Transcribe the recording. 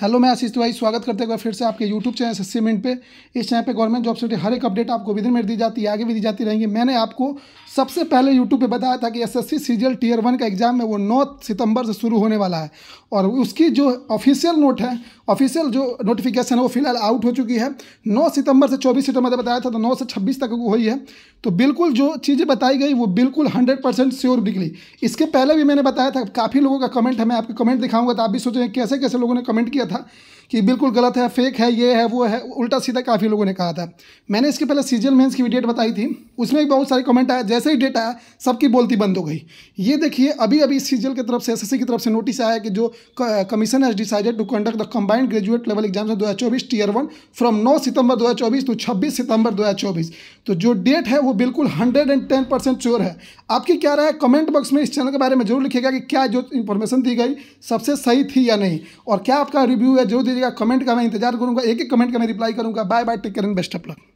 hello मैं आशीष तिवारी स्वागत करते हुए फिर से आपके यूट्यूब चैनल सस्सी मिनट पे इस चैनल पे गवर्नमेंट जॉब से हर एक अपडेट आपको विदिन मिनट दी जाती है आगे भी दी जाती रहेंगी मैंने आपको सबसे पहले यूट्यूब पे बताया था कि एसएससी सीजीएल टीयर वन का एग्ज़ाम है वो 9 सितंबर से शुरू होने वाला है और उसकी जो ऑफिशियल नोट है ऑफिशियल जो नोटिफिकेशन है वो फिलहाल आउट हो चुकी है 9 सितंबर से 24 सितंबर तक बताया था तो 9 से 26 तक हुई है तो बिल्कुल जो चीज़ें बताई गई वो बिल्कुल हंड्रेड परसेंट श्योर निकली इसके पहले भी मैंने बताया था काफ़ी लोगों का कमेंट है मैं आपको कमेंट दिखाऊंगा तो आप भी सोचेंगे कैसे कैसे लोगों ने कमेंट किया था कि बिल्कुल गलत है फेक है ये है वो है उल्टा सीधा काफ़ी लोगों ने कहा था मैंने इसके पहले सीजियल मेन्स की डेट बताई थी उसमें भी बहुत सारे कमेंट आए जैसे जैसे ही डेट आया सबकी बोलती बंद हो गई ये देखिए अभी अभी सी की तरफ से एस की तरफ से नोटिस आया कि जो commission has decided to conduct the combined graduate level exam दो हज़ार चौबीस टीयर वन फ्रॉम नौ सितंबर दो हजार चौबीस टू छब्बीस सितंबर दो हजार चौबीस तो जो डेट है वो बिल्कुल hundred and ten percent sure है आपकी क्या राय है कमेंट बॉक्स में इस चैनल के बारे में जरूर लिखेगा कि क्या जो इन्फॉर्मेशन दी गई सबसे सही थी या नहीं और क्या आपका रिव्यू है जरूर दीजिएगा कमेंट का मैं इंतजार करूँगा एक एक कमेंट का मैं रिप्लाई करूँगा bye bye take care and best of luck